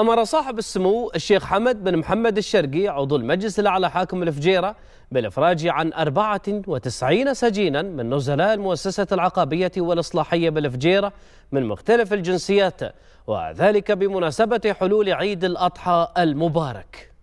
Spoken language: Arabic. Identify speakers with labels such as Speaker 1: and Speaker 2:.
Speaker 1: أمر صاحب السمو الشيخ حمد بن محمد الشرقي عضو المجلس الأعلى حاكم الفجيرة بالإفراج عن 94 سجينا من نزلاء المؤسسة العقابية والإصلاحية بالفجيرة من مختلف الجنسيات وذلك بمناسبة حلول عيد الأضحى المبارك